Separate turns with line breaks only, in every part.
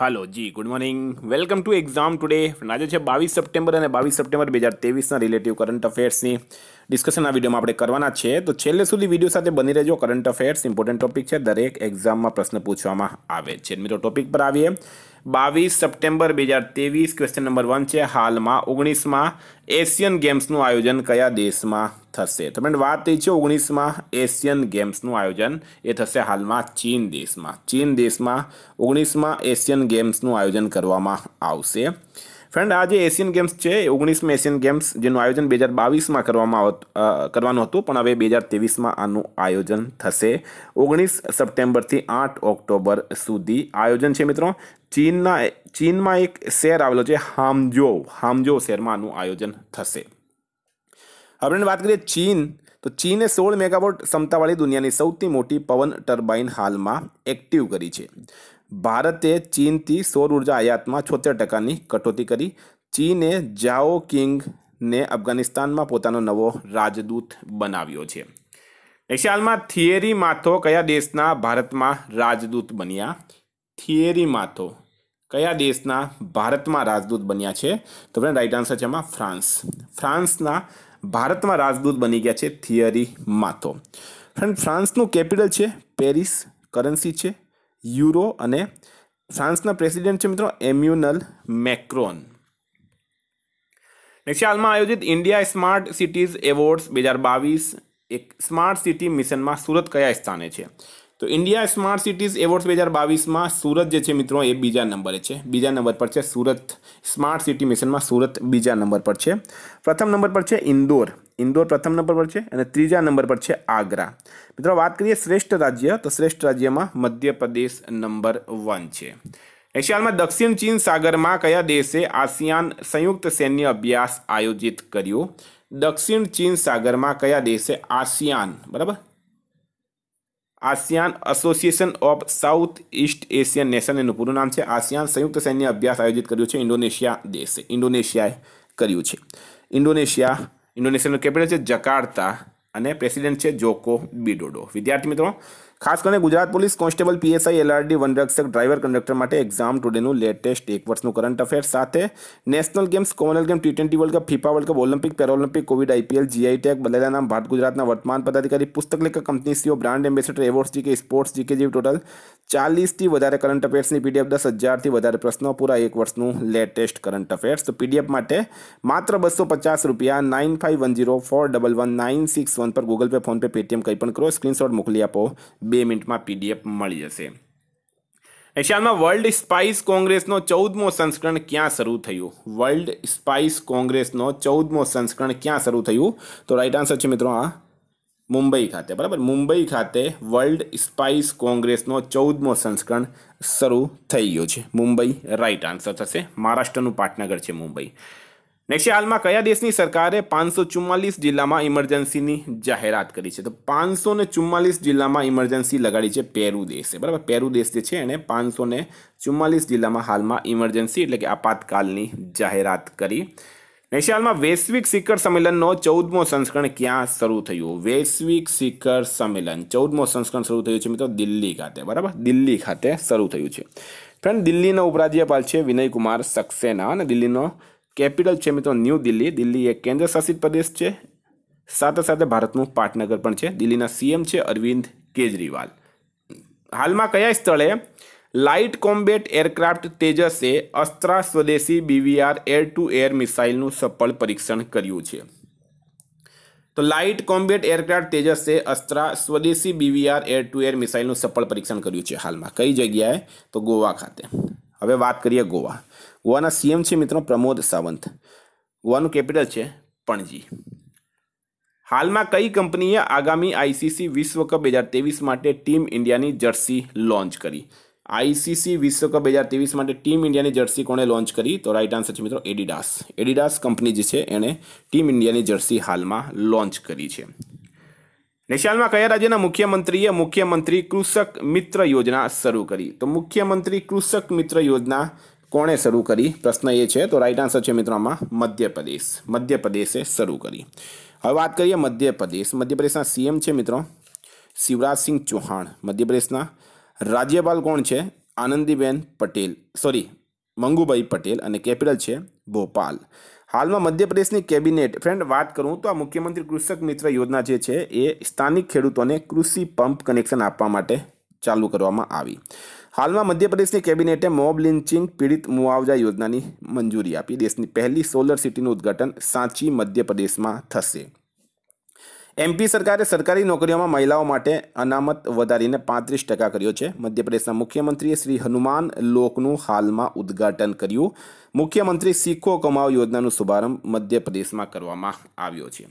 hello ji good morning welcome to exam today આજે છે બાવીસ સપ્ટેમ્બર અને બાવીસ સપ્ટેમ્બર બે હજાર તેવીસના રિલેટિવ કરંટ અફેર્સની ડિસ્કશન આ વિડીયોમાં આપણે કરવાના છે તો છેલ્લે સુધી વિડીયો સાથે બની રહેજો કરંટ અફેર્સ ઇમ્પોર્ટન્ટ ટોપિક છે દરેક એક્ઝામમાં પ્રશ્ન પૂછવામાં આવે છે મિત્રો ટોપિક પર આવીએ બાવીસ સપ્ટેમ્બર બે હજાર ત્રેવીસ ક્વેશ્ચન નંબર વન છે હાલમાં ઓગણીસમાં એશિયન ગેમ્સનું આયોજન કયા દેશમાં થશે તો ફ્રેન્ડ વાત એ છે ઓગણીસમાં એશિયન ગેમ્સનું આયોજન એ થશે હાલમાં ચીન દેશમાં ચીન દેશમાં ઓગણીસમાં એશિયન ગેમ્સનું આયોજન કરવામાં આવશે ફ્રેન્ડ આજે એશિયન ગેમ્સ છે ઓગણીસમી એશિયન ગેમ્સ જેનું આયોજન બે હજાર બાવીસમાં કરવામાં કરવાનું હતું પણ હવે બે હજાર ત્રેવીસમાં આનું આયોજન થશે ઓગણીસ સપ્ટેમ્બરથી આઠ ઓક્ટોબર સુધી આયોજન છે મિત્રો ચીનના ચીનમાં એક શહેર આવેલો છે હામજો હામજો શહેરમાં આનું આયોજન થશે આપણે વાત કરીએ ચીન તો ચીને સોળ મેગાવોટ ક્ષમતાવાળી દુનિયાની સૌથી મોટી પવન ટર્બાઇન હાલમાં એક્ટિવ કરી છે ભારતે ચીનથી સૌર ઉર્જા આયાતમાં છોતેર ટકાની કટોતી કરી ચીને જાઓ કિંગને અફઘાનિસ્તાનમાં પોતાનો નવો રાજદૂત બનાવ્યો છે નેક્સ્ટ હાલમાં થિયેરી માથો કયા દેશના ભારતમાં રાજદૂત બન્યા થિયરીમાં માથો કયા દેશના ભારતમાં રાજદૂત બન્યા છે તો ફ્રેન્ડ રાઈટ આન્સર છે એમાં ફ્રાન્સ ફ્રાન્સના ભારતમાં રાજદૂત બની ગયા છે થિયરીમાં માથો ફ્રેન્ડ ફ્રાન્સનું કેપિટલ છે પેરિસ કરન્સી છે યુરો અને ફ્રાન્સના પ્રેસિડેન્ટ છે મિત્રો એમ્યુનલ મેક્રોન નેક્સ્ટ હાલમાં આયોજિત ઇન્ડિયા સ્માર્ટ સિટીઝ એવોર્ડ્સ બે હજાર બાવીસ એક સ્માર્ટ સિટી મિશનમાં સુરત કયા સ્થાને છે તો ઇન્ડિયા સ્માર્ટ સિટીઝ એવોર્ડ્સ બે હજાર બાવીસમાં સુરત જે છે મિત્રો એ બીજા નંબરે છે બીજા નંબર પર છે સુરત સ્માર્ટ સિટી મિશનમાં સુરત બીજા નંબર પર છે પ્રથમ નંબર પર છે ઇન્દોર ઇન્દોર પ્રથમ નંબર પર છે અને ત્રીજા નંબર પર છે આગ્રા મિત્રો વાત કરીએ શ્રેષ્ઠ રાજ્ય તો શ્રેષ્ઠ રાજ્યમાં મધ્યપ્રદેશ નંબર વન છે એશિયામાં દક્ષિણ ચીન સાગરમાં કયા દેશે આસિયાન સંયુક્ત સૈન્ય અભ્યાસ આયોજિત કર્યો દક્ષિણ ચીન સાગરમાં કયા દેશે આસિયાન બરાબર ASEAN association of south east Asian nation એનું પૂરું નામ છે આસિયાન સંયુક્ત સૈન્ય અભ્યાસ આયોજિત કર્યો છે ઇન્ડોનેશિયા દેશે ઇન્ડોનેશિયાએ કર્યું છે ઇન્ડોનેશિયા ઇન્ડોનેશિયાનું કેપિટલ છે જકાર્તા અને પ્રેસિડેન્ટ છે જોકો બિડોડો વિદ્યાર્થી મિત્રો ખાસ કરીને Gujarat police constable PSI LRD વન વર્ષક ડ્રાઈવર કંડક્ટર માટે एग्जाम ટુડે નું લેટેસ્ટ 1 વર્ષનું કરંટ અફેર્સ સાથે નેશનલ ગેમ્સ કોમનલ ગેમ ટી20 વર્લ્ડ કા ફિફા વર્લ્ડ કા Olympic Paralympic Covid IPL GI Tech બલેલા નામ ભારત ગુજરાતના વર્તમાન પદાધિકારી પુસ્તકલેખક company CEO brand ambassador awards GK sports જીકેજી ટોટલ 40 થી વધારે કરંટ અફેર્સ ની PDF 10000 થી વધારે પ્રશ્નો પુરા 1 વર્ષનું લેટેસ્ટ કરંટ અફેર્સ તો PDF માટે માત્ર ₹250 9510411961 પર Google Pay PhonePe Paytm કઈ પણ કરો સ્ક્રીનશોટ મોકલી આપો બે મિનિટમાં પીડીએફ મળી જશે એશિયામાં વર્લ્ડ સ્પાઇસ કોંગ્રેસનો ચૌદમો સંસ્કરણ ક્યાં શરૂ થયું વર્લ્ડ સ્પાઇસ કોંગ્રેસનો ચૌદમો સંસ્કરણ ક્યાં શરૂ થયું તો રાઈટ આન્સર છે મિત્રો આ મુંબઈ ખાતે બરાબર મુંબઈ ખાતે વર્લ્ડ સ્પાઇસ કોંગ્રેસનો ચૌદમો સંસ્કરણ શરૂ થઈ ગયો છે મુંબઈ રાઈટ આન્સર થશે મહારાષ્ટ્રનું પાટનગર છે મુંબઈ નેક્સ્ટ હાલમાં કયા દેશની સરકારે પાંચસો ચુમ્માલીસ જિલ્લામાં ઇમરજન્સીની જાહેરાત કરી છે તો પાંચસો ને ચુમ્માલીસ જિલ્લામાં ઇમરજન્સી લગાડી છે પેરુ દેશે બરાબર પેરુ દેશ જે છે એણે પાંચસો ને ચુમ્માલીસ જિલ્લામાં હાલમાં ઇમરજન્સી એટલે કે આપાતકાલની જાહેરાત કરી હાલમાં વૈશ્વિક શિખર સંમેલનનો ચૌદમો સંસ્કરણ ક્યાં શરૂ થયું વૈશ્વિક શિખર સંમેલન ચૌદમો સંસ્કરણ શરૂ થયું છે મિત્રો દિલ્હી ખાતે બરાબર દિલ્હી ખાતે શરૂ થયું છે ફ્રેન્ડ દિલ્હીનો ઉપરાજ્યપાલ છે વિનય કુમાર સક્સેના અને દિલ્હીનો કેપિટલ છે મિત્રો ન્યૂ દિલ્હી દિલ્હી એ કેન્દ્ર શાસિત પ્રદેશ છે સાથે સાથે ભારતનું પાટનગર પણ છે દિલ્હીના સીએમ છે અરવિંદ કેજરીવાલ હાલમાં કયા સ્થળે લાઇટ કોમ્બેટ એરક્રાફ્ટ તેજસે અસ્ત્રા સ્વદેશી બીવીઆર એર ટુ એર મિસાઇલનું સફળ પરીક્ષણ કર્યું છે તો લાઇટ કોમ્બેટ એરક્રાફ્ટ તેજસે અસ્ત્રા સ્વદેશી બીવીઆર એર ટુ એર મિસાઇલનું સફળ પરીક્ષણ કર્યું છે હાલમાં કઈ જગ્યાએ તો ગોવા ખાતે હવે વાત કરીએ ગોવા ગોવાના સીએમ છે મિત્રો પ્રમોદ સાવંત ગોવાનું કેપિટલ છે પણજી હાલમાં કઈ કંપનીએ આગામી આઈસીસી વિશ્વ કપ બે હજાર ત્રેવીસ માટે ટીમ ઇન્ડિયાની જર્સી લોન્ચ કરી આઈસીસી વિશ્વકપ બે હજાર ત્રેવીસ માટે ટીમ ઇન્ડિયાની જર્સી કોણે લોન્ચ કરી તો રાઈટ આન્સર છે મિત્રો એડિડાસ એડિડાસ કંપની જે છે એણે ટીમ ઇન્ડિયાની જર્સી હાલમાં લોન્ચ કરી છે નેશાલમાં કયા રાજ્યના મુખ્યમંત્રીએ મુખ્યમંત્રી કૃષક મિત્ર યોજના શરૂ કરી તો મુખ્યમંત્રી કૃષક મિત્ર યોજના કોણે શરૂ કરી પ્રશ્ન એ છે તો રાઈટ આન્સર છે મિત્રોમાં મધ્યપ્રદેશ મધ્યપ્રદેશે શરૂ કરી હવે વાત કરીએ મધ્યપ્રદેશ મધ્યપ્રદેશના સીએમ છે મિત્રો શિવરાજસિંહ ચૌહાણ મધ્યપ્રદેશના રાજ્યપાલ કોણ છે આનંદીબેન પટેલ સોરી મંગુભાઈ પટેલ અને કેપિટલ છે ભોપાલ હાલમાં મધ્યપ્રદેશની કેબિનેટ ફ્રેન્ડ વાત કરું તો આ મુખ્યમંત્રી કૃષક મિત્ર યોજના જે છે એ સ્થાનિક ખેડૂતોને કૃષિ પંપ કનેક્શન આપવા માટે ચાલુ કરવામાં આવી હાલમાં મધ્યપ્રદેશની કેબિનેટે મોબ લિન્ચિંગ પીડિત મુઆવજા યોજનાની મંજૂરી આપી દેશની પહેલી સોલર સિટીનું ઉદ્ઘાટન સાંચી મધ્યપ્રદેશમાં થશે એમપી સરકારે સરકારી નોકરીઓમાં મહિલાઓ માટે અનામત વધારીને પાંત્રીસ ટકા કર્યો છે મધ્યપ્રદેશના મુખ્યમંત્રીએ શ્રી હનુમાન લોકનું હાલમાં ઉદ્ઘાટન કર્યું મુખ્યમંત્રી શીખો કમાવ યોજનાનો શુભારંભ મધ્યપ્રદેશમાં કરવામાં આવ્યો છે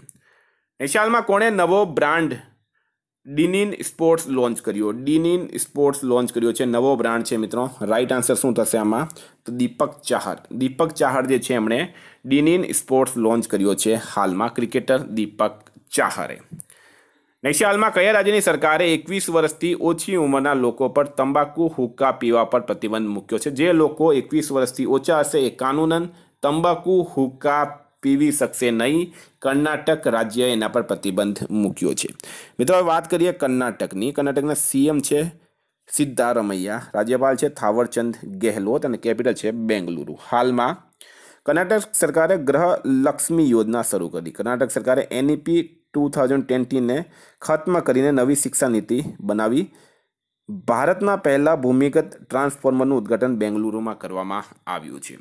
નિશાલમાં કોણે નવો બ્રાન્ડ ડિનિન સ્પોર્ટ્સ લોન્ચ કર્યો ડિનિન સ્પોર્ટ્સ લોન્ચ કર્યો છે નવો બ્રાન્ડ છે મિત્રો રાઈટ આન્સર શું થશે આમાં તો દીપક ચાહર દીપક ચાહર જે છે એમણે ડિનિન સ્પોર્ટ્સ લોન્ચ કર્યો છે હાલમાં ક્રિકેટર દીપક ચાહરે નેક્સ્ટ હાલમાં કયા રાજ્યની સરકારે એકવીસ વર્ષથી ઓછી ઉંમરના લોકો પર તંબાકુ હુક્કા પીવા પર પ્રતિબંધ મૂક્યો છે જે લોકો એકવીસ વર્ષથી ઓછા હશે એ કાનૂનન તંબાકુ હુક્કા પીવી શકશે નહીં કર્ણાટક રાજ્યએ એના પર પ્રતિબંધ મૂક્યો છે મિત્રો હવે વાત કરીએ કર્ણાટકની કર્ણાટકના સીએમ છે સિદ્ધારમૈયા રાજ્યપાલ છે થાવરચંદ ગેહલોત અને કેપિટલ છે બેંગલુરુ હાલમાં કર્ણાટક સરકારે ગ્રહ લક્ષ્મી યોજના શરૂ કરી કર્ણાટક સરકારે એનઈપી ટુ થાઉઝન્ડ ટ્વેન્ટીને ખત્મ કરીને નવી શિક્ષા નીતિ બનાવી ભારતના પહેલા ભૂમિગત ટ્રાન્સફોર્મરનું ઉદ્ઘાટન બેંગલુરુમાં કરવામાં આવ્યું છે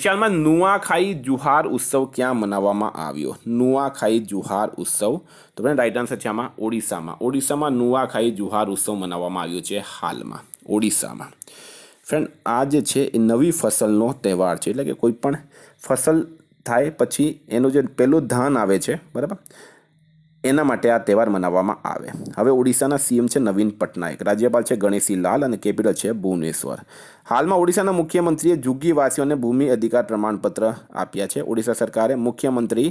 હાલમાં નુઆખાઈ જુહાર ઉત્સવ ક્યાં મનાવવામાં આવ્યો નુઆખાઈ જુહાર ઉત્સવ તો ફ્રેન્ડ રાઈટ આન્સર છે આમાં ઓડિશામાં ઓડિશામાં નુઆખાઈ જુહાર ઉત્સવ મનાવવામાં આવ્યો છે હાલમાં ઓડિશામાં ફ્રેન્ડ આ જે છે એ નવી ફસલનો તહેવાર છે એટલે કે કોઈ પણ ફસલ થાય પછી એનું જે પહેલું ધાન આવે છે બરાબર એના માટે આ તહેવાર મનાવવામાં આવે હવે ઓડિશાના સીએમ છે નવીન પટનાયક રાજ્યપાલ છે ગણેશી લાલ અને કેપિટલ છે ભુવનેશ્વર હાલમાં ઓડિશાના મુખ્યમંત્રીએ જુગીવાસીઓને ભૂમિ અધિકાર પ્રમાણપત્ર આપ્યા છે ઓડિશા સરકારે મુખ્યમંત્રી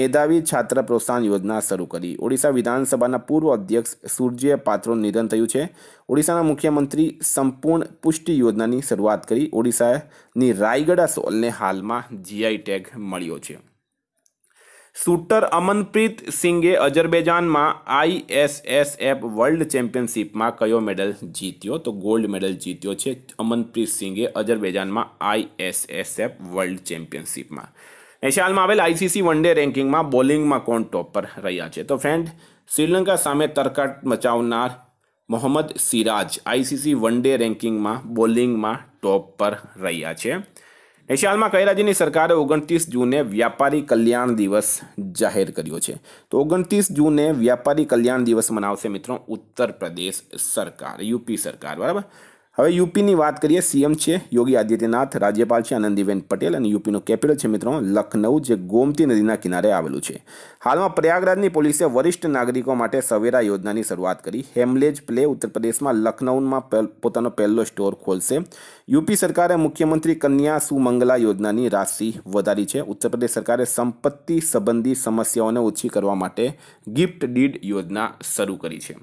મેધાવી છાત્ર પ્રોત્સાહન યોજના શરૂ કરી ઓડિશા વિધાનસભાના પૂર્વ અધ્યક્ષ સૂર્ય પાત્રોનું નિધન થયું છે ઓડિશાના મુખ્યમંત્રી સંપૂર્ણ પુષ્ટિ યોજનાની શરૂઆત કરી ઓડિશાની રાયગડા સોલને હાલમાં જીઆઈ ટેગ મળ્યો છે શૂટર અમનપ્રીત સિંઘે અજરબેજાનમાં આઈએસએસએફ વર્લ્ડ ચેમ્પિયનશિપમાં કયો મેડલ જીત્યો તો ગોલ્ડ મેડલ જીત્યો છે અમનપ્રીત સિંઘે અજરબેજાનમાં આઈએસએસએફ વર્લ્ડ ચેમ્પિયનશિપમાં એશિયાલમાં આવેલ આઈસીસી વન ડે રેન્કિંગમાં બોલિંગમાં કોણ ટોપ પર રહ્યા છે તો ફ્રેન્ડ શ્રીલંકા સામે તરકાટ મચાવનાર Mohammed Siraj ICC one day રેન્કિંગમાં બોલિંગમાં ટોપ પર રહ્યા છે નેશિયાલમાં કૈરાજીની સરકારે ઓગણત્રીસ જૂને વ્યાપારી કલ્યાણ દિવસ જાહેર કર્યો છે તો ઓગણત્રીસ જૂને વ્યાપારી કલ્યાણ દિવસ મનાવશે મિત્રો ઉત્તર પ્રદેશ સરકાર યુપી સરકાર બરાબર હવે યુપીની વાત કરીએ સીએમ છે યોગી આદિત્યનાથ રાજ્યપાલ છે આનંદીબેન પટેલ અને યુપીનું કેપિટલ છે મિત્રો લખનઉ જે ગોમતી નદીના કિનારે આવેલું છે હાલમાં પ્રયાગરાજની પોલીસે વરિષ્ઠ નાગરિકો માટે સવેરા યોજનાની શરૂઆત કરી હેમલેજ પ્લે ઉત્તરપ્રદેશમાં પ્રદેશમાં લખનઉમાં પોતાનો પહેલો સ્ટોર ખોલશે યુપી સરકારે મુખ્યમંત્રી કન્યા સુમંગલા યોજનાની રાશિ વધારી છે ઉત્તરપ્રદેશ સરકારે સંપત્તિ સંબંધી સમસ્યાઓને ઓછી કરવા માટે ગિફ્ટ ડીડ યોજના શરૂ કરી છે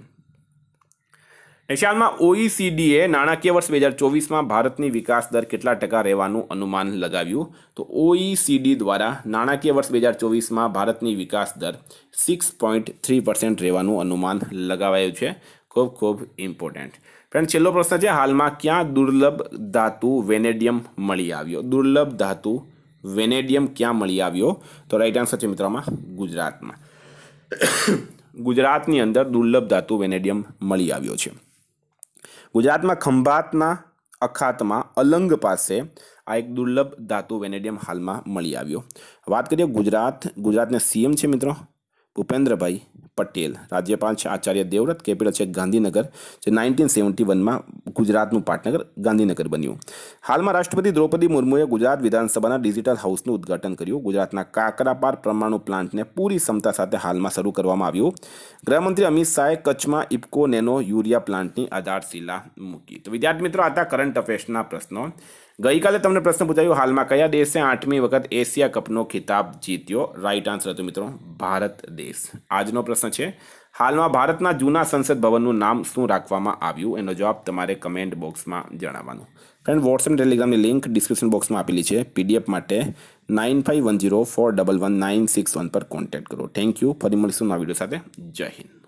નિશાળમાં ઓઈસીડીએ નાણાકીય વર્ષ બે હજાર ચોવીસમાં ભારતની વિકાસ દર કેટલા ટકા રહેવાનું અનુમાન લગાવ્યું તો ઓઈસીડી દ્વારા નાણાકીય વર્ષ બે હજાર ચોવીસમાં ભારતની વિકાસ દર સિક્સ પોઈન્ટ થ્રી પર્સન્ટ રહેવાનું અનુમાન લગાવાયું છે ખૂબ ખૂબ ઇમ્પોર્ટન્ટ ફ્રેન્ડ છેલ્લો પ્રશ્ન છે હાલમાં ક્યાં દુર્લભ ધાતુ વેનેડિયમ મળી આવ્યો દુર્લભ ધાતુ વેનેડિયમ ક્યાં મળી આવ્યો તો રાઈટ આન્સર છે મિત્રોમાં ગુજરાતમાં ગુજરાતની અંદર દુર્લભ ધાતુ વેનેડિયમ મળી આવ્યો છે ગુજરાતમાં ખંભાતના અખાતમાં અલંગ પાસે આ એક દુર્લભ ધાતુ વેનેડિયમ હાલમાં મળી આવ્યો વાત કરીએ ગુજરાત ગુજરાતને સીએમ છે મિત્રો ભૂપેન્દ્રભાઈ પટેલ રાજ્યપાલ છે આચાર્ય દેવવ્રત કેપિટલ છે ગાંધીનગર જે નાઇન્ટીન સેવન્ટી વનમાં ગુજરાતનું પાટનગર ગાંધીનગર બન્યું હાલમાં રાષ્ટ્રપતિ દ્રૌપદી મુર્મુએ ગુજરાત વિધાનસભાના ડિજિટલ હાઉસનું ઉદ્ઘાટન કર્યું ગુજરાતના કાકરાપાર પરમાણુ પ્લાન્ટને પૂરી ક્ષમતા સાથે હાલમાં શરૂ કરવામાં આવ્યું ગૃહમંત્રી અમિત શાહે કચ્છમાં ઇપકો નેનો યુરિયા પ્લાન્ટની આધારશિલા મૂકી તો વિદ્યાર્થી મિત્રો આ હતા કરંટ અફેર્સના પ્રશ્નો ગઈકાલે તમને પ્રશ્ન પૂછાયો હાલમાં કયા દેશે આઠમી વખત એશિયા કપનો ખિતાબ જીત્યો રાઇટ આન્સર હતો મિત્રો ભારત દેશ આજનો પ્રશ્ન છે હાલમાં ભારતના જૂના સંસદ ભવનનું નામ શું રાખવામાં આવ્યું એનો જવાબ તમારે કમેન્ટ બોક્સમાં જણાવવાનો ફ્રેન્ડ વોટ્સએપ ટેલિગ્રામની લિંક ડિસ્ક્રિપ્શન બોક્સમાં આપેલી છે પીડીએફ માટે nine five one zero four double one nine six one પર કોન્ટેક્ટ કરો થેન્ક યુ ફરી મળીશું નવા વિડીયો સાથે જય હિન્દ